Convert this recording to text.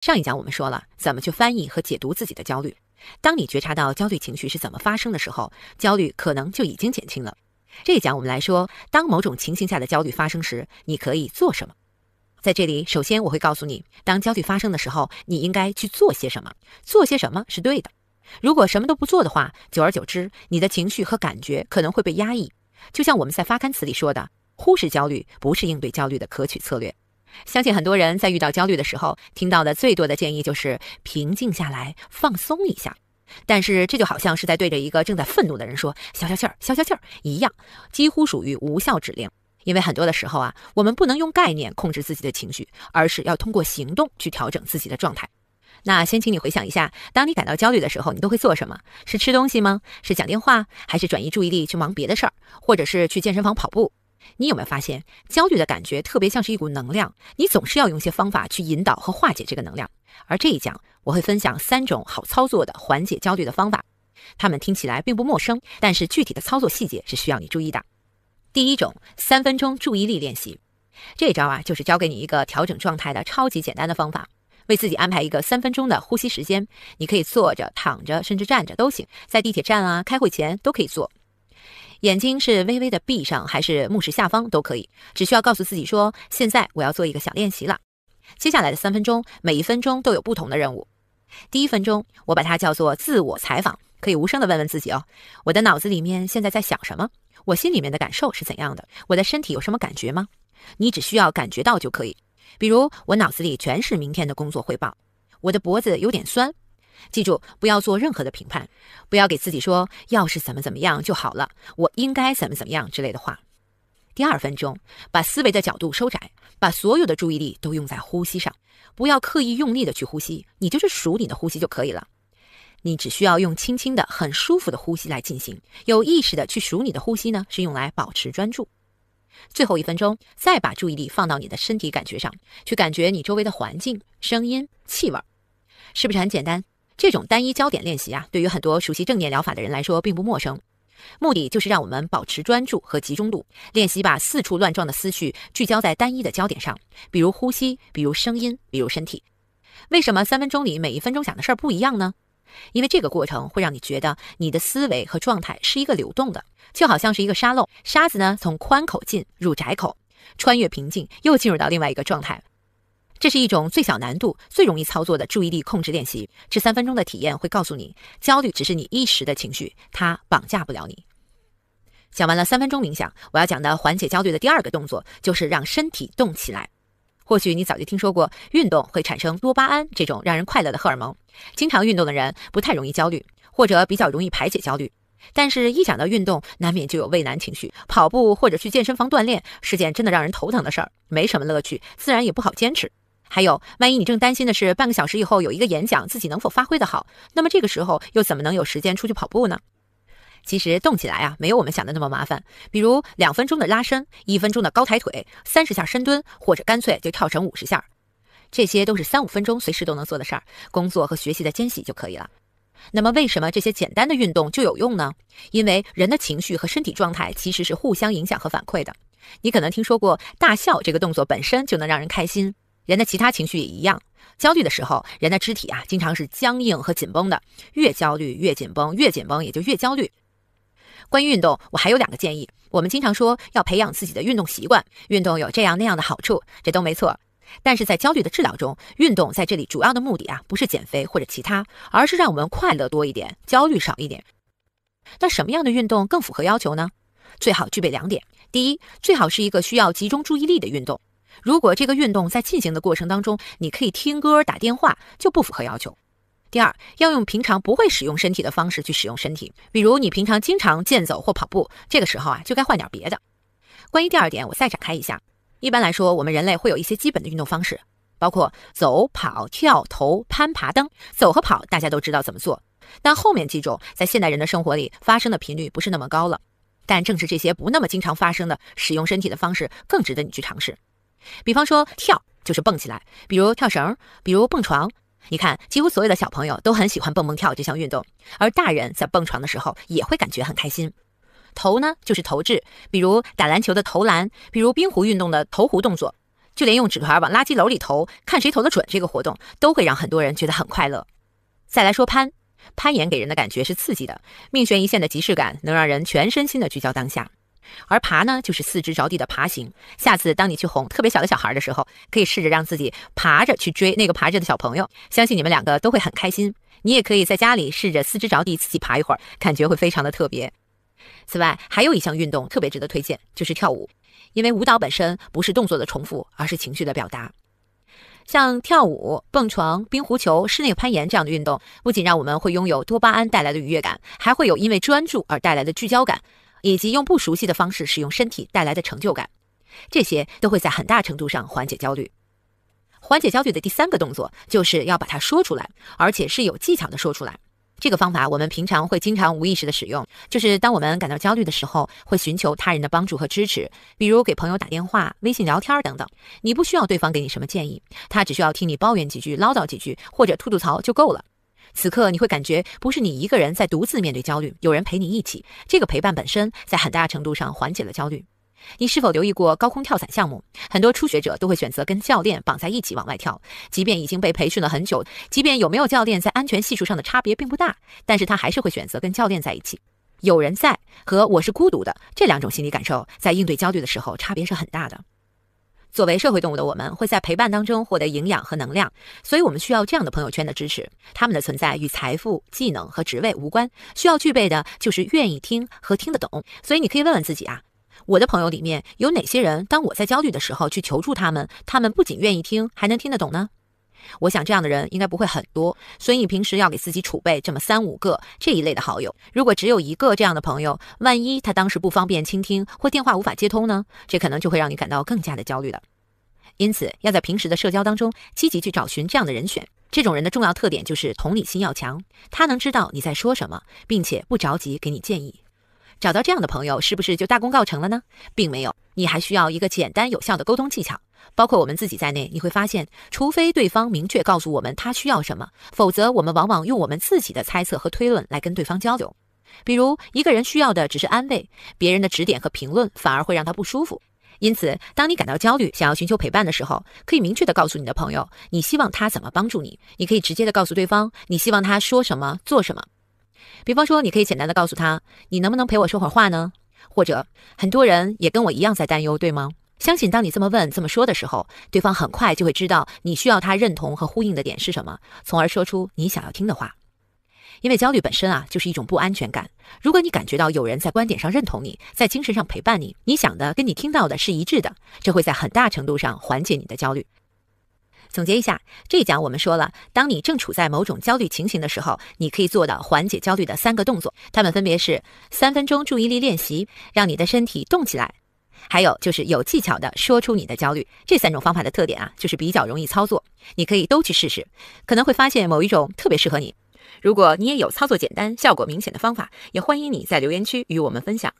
上一讲我们说了怎么去翻译和解读自己的焦虑。当你觉察到焦虑情绪是怎么发生的时候，焦虑可能就已经减轻了。这一讲我们来说，当某种情形下的焦虑发生时，你可以做什么？在这里，首先我会告诉你，当焦虑发生的时候，你应该去做些什么，做些什么是对的。如果什么都不做的话，久而久之，你的情绪和感觉可能会被压抑。就像我们在发刊词里说的，忽视焦虑不是应对焦虑的可取策略。相信很多人在遇到焦虑的时候，听到的最多的建议就是平静下来，放松一下。但是这就好像是在对着一个正在愤怒的人说“消消气儿，消消气儿”一样，几乎属于无效指令。因为很多的时候啊，我们不能用概念控制自己的情绪，而是要通过行动去调整自己的状态。那先请你回想一下，当你感到焦虑的时候，你都会做什么？是吃东西吗？是讲电话，还是转移注意力去忙别的事儿，或者是去健身房跑步？你有没有发现，焦虑的感觉特别像是一股能量，你总是要用一些方法去引导和化解这个能量。而这一讲，我会分享三种好操作的缓解焦虑的方法，它们听起来并不陌生，但是具体的操作细节是需要你注意的。第一种，三分钟注意力练习，这招啊就是教给你一个调整状态的超级简单的方法，为自己安排一个三分钟的呼吸时间，你可以坐着、躺着，甚至站着都行，在地铁站啊、开会前都可以做。眼睛是微微的闭上，还是目视下方都可以，只需要告诉自己说：“现在我要做一个小练习了。”接下来的三分钟，每一分钟都有不同的任务。第一分钟，我把它叫做自我采访，可以无声的问问自己哦：“我的脑子里面现在在想什么？我心里面的感受是怎样的？我的身体有什么感觉吗？”你只需要感觉到就可以。比如，我脑子里全是明天的工作汇报，我的脖子有点酸。记住，不要做任何的评判，不要给自己说“要是怎么怎么样就好了，我应该怎么怎么样”之类的话。第二分钟，把思维的角度收窄，把所有的注意力都用在呼吸上，不要刻意用力的去呼吸，你就是数你的呼吸就可以了。你只需要用轻轻的、很舒服的呼吸来进行，有意识的去数你的呼吸呢，是用来保持专注。最后一分钟，再把注意力放到你的身体感觉上，去感觉你周围的环境、声音、气味，是不是很简单？这种单一焦点练习啊，对于很多熟悉正念疗法的人来说并不陌生。目的就是让我们保持专注和集中度，练习把四处乱撞的思绪聚焦在单一的焦点上，比如呼吸，比如声音，比如身体。为什么三分钟里每一分钟想的事儿不一样呢？因为这个过程会让你觉得你的思维和状态是一个流动的，就好像是一个沙漏，沙子呢从宽口进入窄口，穿越瓶颈，又进入到另外一个状态。这是一种最小难度、最容易操作的注意力控制练习。这三分钟的体验会告诉你，焦虑只是你一时的情绪，它绑架不了你。讲完了三分钟冥想，我要讲的缓解焦虑的第二个动作就是让身体动起来。或许你早就听说过，运动会产生多巴胺这种让人快乐的荷尔蒙。经常运动的人不太容易焦虑，或者比较容易排解焦虑。但是，一想到运动，难免就有畏难情绪。跑步或者去健身房锻炼是件真的让人头疼的事儿，没什么乐趣，自然也不好坚持。还有，万一你正担心的是半个小时以后有一个演讲，自己能否发挥的好，那么这个时候又怎么能有时间出去跑步呢？其实动起来啊，没有我们想的那么麻烦。比如两分钟的拉伸，一分钟的高抬腿，三十下深蹲，或者干脆就跳绳五十下，这些都是三五分钟随时都能做的事儿，工作和学习的间隙就可以了。那么为什么这些简单的运动就有用呢？因为人的情绪和身体状态其实是互相影响和反馈的。你可能听说过大笑这个动作本身就能让人开心。人的其他情绪也一样，焦虑的时候，人的肢体啊，经常是僵硬和紧绷的，越焦虑越紧绷，越紧绷也就越焦虑。关于运动，我还有两个建议。我们经常说要培养自己的运动习惯，运动有这样那样的好处，这都没错。但是在焦虑的治疗中，运动在这里主要的目的啊，不是减肥或者其他，而是让我们快乐多一点，焦虑少一点。那什么样的运动更符合要求呢？最好具备两点：第一，最好是一个需要集中注意力的运动。如果这个运动在进行的过程当中，你可以听歌打电话，就不符合要求。第二，要用平常不会使用身体的方式去使用身体，比如你平常经常健走或跑步，这个时候啊，就该换点别的。关于第二点，我再展开一下。一般来说，我们人类会有一些基本的运动方式，包括走、跑、跳、投、攀爬、蹬。走和跑大家都知道怎么做，但后面几种在现代人的生活里发生的频率不是那么高了。但正是这些不那么经常发生的使用身体的方式，更值得你去尝试。比方说跳就是蹦起来，比如跳绳，比如蹦床。你看，几乎所有的小朋友都很喜欢蹦蹦跳这项运动，而大人在蹦床的时候也会感觉很开心。投呢就是投掷，比如打篮球的投篮，比如冰壶运动的投壶动作，就连用纸团往垃圾篓里投，看谁投得准，这个活动都会让很多人觉得很快乐。再来说攀，攀岩给人的感觉是刺激的，命悬一线的即视感能让人全身心的聚焦当下。而爬呢，就是四肢着地的爬行。下次当你去哄特别小的小孩的时候，可以试着让自己爬着去追那个爬着的小朋友，相信你们两个都会很开心。你也可以在家里试着四肢着地自己爬一会儿，感觉会非常的特别。此外，还有一项运动特别值得推荐，就是跳舞。因为舞蹈本身不是动作的重复，而是情绪的表达。像跳舞、蹦床、冰壶球、室内攀岩这样的运动，不仅让我们会拥有多巴胺带来的愉悦感，还会有因为专注而带来的聚焦感。以及用不熟悉的方式使用身体带来的成就感，这些都会在很大程度上缓解焦虑。缓解焦虑的第三个动作就是要把它说出来，而且是有技巧的说出来。这个方法我们平常会经常无意识的使用，就是当我们感到焦虑的时候，会寻求他人的帮助和支持，比如给朋友打电话、微信聊天儿等等。你不需要对方给你什么建议，他只需要听你抱怨几句、唠叨几句或者吐吐槽就够了。此刻你会感觉不是你一个人在独自面对焦虑，有人陪你一起，这个陪伴本身在很大程度上缓解了焦虑。你是否留意过高空跳伞项目？很多初学者都会选择跟教练绑在一起往外跳，即便已经被培训了很久，即便有没有教练在安全系数上的差别并不大，但是他还是会选择跟教练在一起。有人在和我是孤独的这两种心理感受，在应对焦虑的时候差别是很大的。作为社会动物的我们，会在陪伴当中获得营养和能量，所以我们需要这样的朋友圈的支持。他们的存在与财富、技能和职位无关，需要具备的就是愿意听和听得懂。所以你可以问问自己啊，我的朋友里面有哪些人，当我在焦虑的时候去求助他们，他们不仅愿意听，还能听得懂呢？我想这样的人应该不会很多，所以平时要给自己储备这么三五个这一类的好友。如果只有一个这样的朋友，万一他当时不方便倾听或电话无法接通呢？这可能就会让你感到更加的焦虑了。因此，要在平时的社交当中积极去找寻这样的人选。这种人的重要特点就是同理心要强，他能知道你在说什么，并且不着急给你建议。找到这样的朋友，是不是就大功告成了呢？并没有，你还需要一个简单有效的沟通技巧。包括我们自己在内，你会发现，除非对方明确告诉我们他需要什么，否则我们往往用我们自己的猜测和推论来跟对方交流。比如，一个人需要的只是安慰，别人的指点和评论反而会让他不舒服。因此，当你感到焦虑，想要寻求陪伴的时候，可以明确的告诉你的朋友，你希望他怎么帮助你。你可以直接的告诉对方，你希望他说什么，做什么。比方说，你可以简单的告诉他，你能不能陪我说会儿话呢？或者，很多人也跟我一样在担忧，对吗？相信当你这么问、这么说的时候，对方很快就会知道你需要他认同和呼应的点是什么，从而说出你想要听的话。因为焦虑本身啊，就是一种不安全感。如果你感觉到有人在观点上认同你，在精神上陪伴你，你想的跟你听到的是一致的，这会在很大程度上缓解你的焦虑。总结一下，这一讲我们说了，当你正处在某种焦虑情形的时候，你可以做的缓解焦虑的三个动作，它们分别是三分钟注意力练习，让你的身体动起来，还有就是有技巧的说出你的焦虑。这三种方法的特点啊，就是比较容易操作，你可以都去试试，可能会发现某一种特别适合你。如果你也有操作简单、效果明显的方法，也欢迎你在留言区与我们分享。